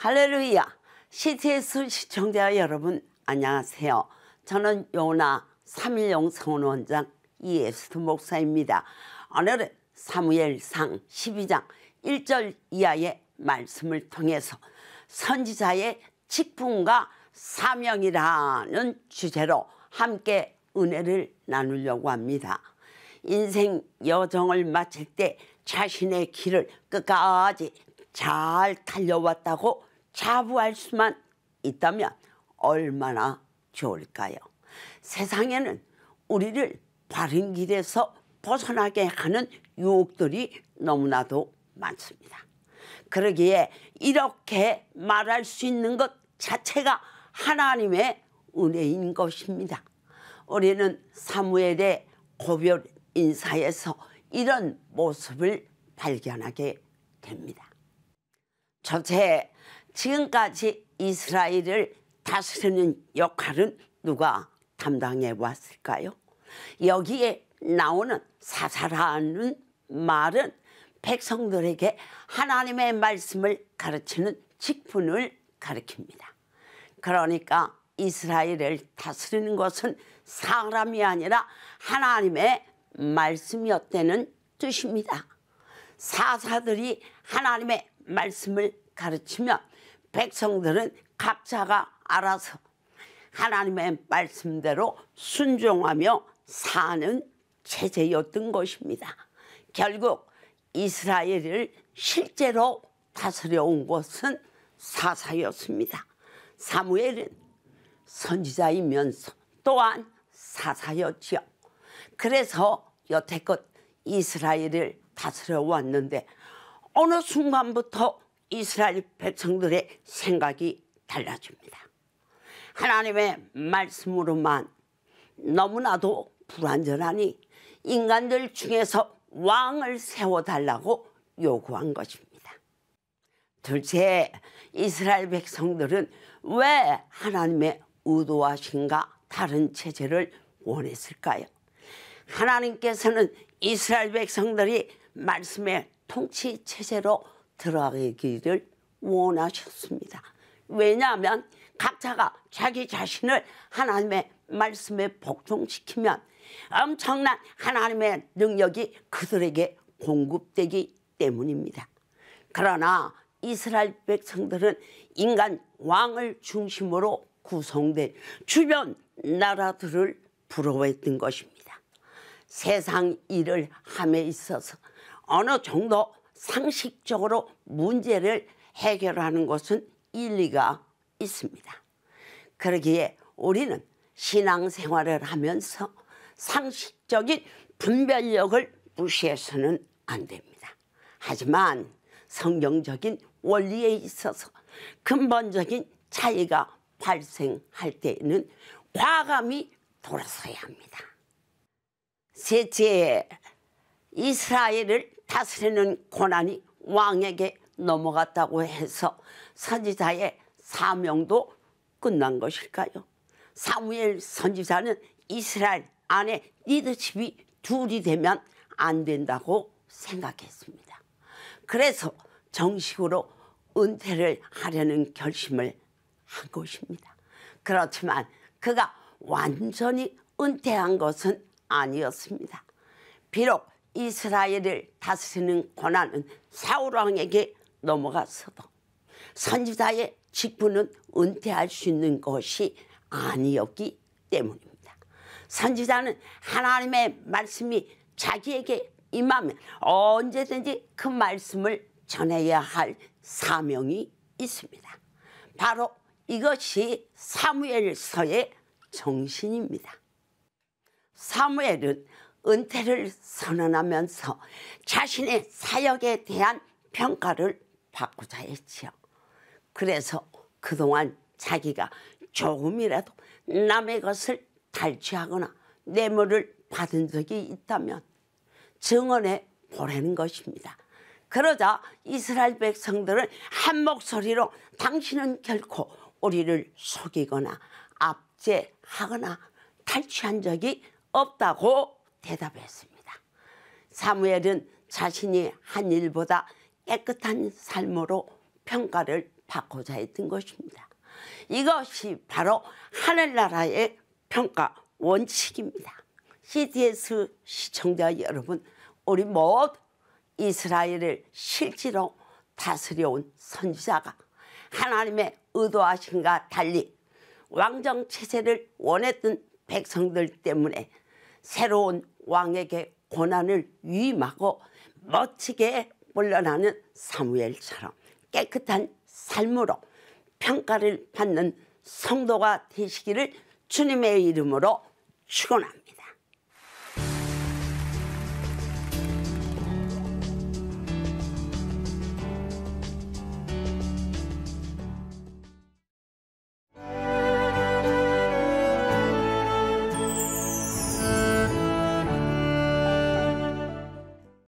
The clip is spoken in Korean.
할렐루야! CTS 시청자 여러분 안녕하세요. 저는 요나 3.1용 성원원장 이에스트 목사입니다. 오늘은 사무엘상 12장 1절 이하의 말씀을 통해서 선지자의 직분과 사명이라는 주제로 함께 은혜를 나누려고 합니다. 인생 여정을 마칠 때 자신의 길을 끝까지 잘 달려왔다고 자부할 수만 있다면 얼마나 좋을까요? 세상에는 우리를 바른 길에서 벗어나게 하는 유혹들이 너무나도 많습니다. 그러기에 이렇게 말할 수 있는 것 자체가 하나님의 은혜인 것입니다. 우리는 사무엘의 고별 인사에서 이런 모습을 발견하게 됩니다. 첫째, 지금까지 이스라엘을 다스리는 역할은 누가 담당해 왔을까요? 여기에 나오는 사사라는 말은 백성들에게 하나님의 말씀을 가르치는 직분을 가르칩니다. 그러니까 이스라엘을 다스리는 것은 사람이 아니라 하나님의 말씀이었다는 뜻입니다. 사사들이 하나님의 말씀을 가르치면 백성들은 각자가 알아서 하나님의 말씀대로 순종하며 사는 체제였던 것입니다. 결국 이스라엘을 실제로 다스려온 것은 사사였습니다. 사무엘은 선지자이면서 또한 사사였지요. 그래서 여태껏 이스라엘을 다스려 왔는데 어느 순간부터 이스라엘 백성들의 생각이 달라집니다. 하나님의 말씀으로만 너무나도 불완전하니 인간들 중에서 왕을 세워달라고 요구한 것입니다. 둘째, 이스라엘 백성들은 왜 하나님의 의도하신가 다른 체제를 원했을까요? 하나님께서는 이스라엘 백성들이 말씀의 통치 체제로 들어가기를 원하셨습니다. 왜냐하면 각자가 자기 자신을 하나님의 말씀에 복종시키면 엄청난 하나님의 능력이 그들에게 공급되기 때문입니다. 그러나 이스라엘 백성들은 인간 왕을 중심으로 구성된 주변 나라들을 부러워했던 것입니다. 세상 일을 함에 있어서 어느 정도 상식적으로 문제를 해결하는 것은 일리가 있습니다. 그러기에 우리는 신앙생활을 하면서 상식적인 분별력을 무시해서는 안 됩니다. 하지만 성경적인 원리에 있어서 근본적인 차이가 발생할 때에는 과감히 돌아서야 합니다. 셋째, 이스라엘을 다스리는 권한이 왕에게 넘어갔다고 해서 선지자의 사명도 끝난 것일까요? 사무엘 선지자는 이스라엘 안에 리더십이 둘이 되면 안 된다고 생각했습니다. 그래서 정식으로 은퇴를 하려는 결심을 한 것입니다. 그렇지만 그가 완전히 은퇴한 것은 아니었습니다. 비록 이스라엘을 다스리는 권한은 사울왕에게 넘어갔어도 선지자의 직분은 은퇴할 수 있는 것이 아니었기 때문입니다. 선지자는 하나님의 말씀이 자기에게 임하면 언제든지 그 말씀을 전해야 할 사명이 있습니다. 바로 이것이 사무엘서의 정신입니다. 사무엘은 은퇴를 선언하면서 자신의 사역에 대한 평가를 받고자 했지요. 그래서 그동안 자기가 조금이라도 남의 것을 탈취하거나 뇌물을 받은 적이 있다면 증언에 보내는 것입니다. 그러자 이스라엘 백성들은 한 목소리로 당신은 결코 우리를 속이거나 압제하거나 탈취한 적이 없다고 대답했습니다. 사무엘은 자신이 한 일보다 깨끗한 삶으로 평가를 받고자 했던 것입니다. 이것이 바로 하늘나라의 평가 원칙입니다. CTS 시청자 여러분, 우리 모두 이스라엘을 실제로 다스려온 선지자가 하나님의 의도하신가 달리 왕정 체제를 원했던 백성들 때문에 새로운 왕에게 고난을 위임하고 멋지게 물러나는 사무엘처럼 깨끗한 삶으로 평가를 받는 성도가 되시기를 주님의 이름으로 축원합니다.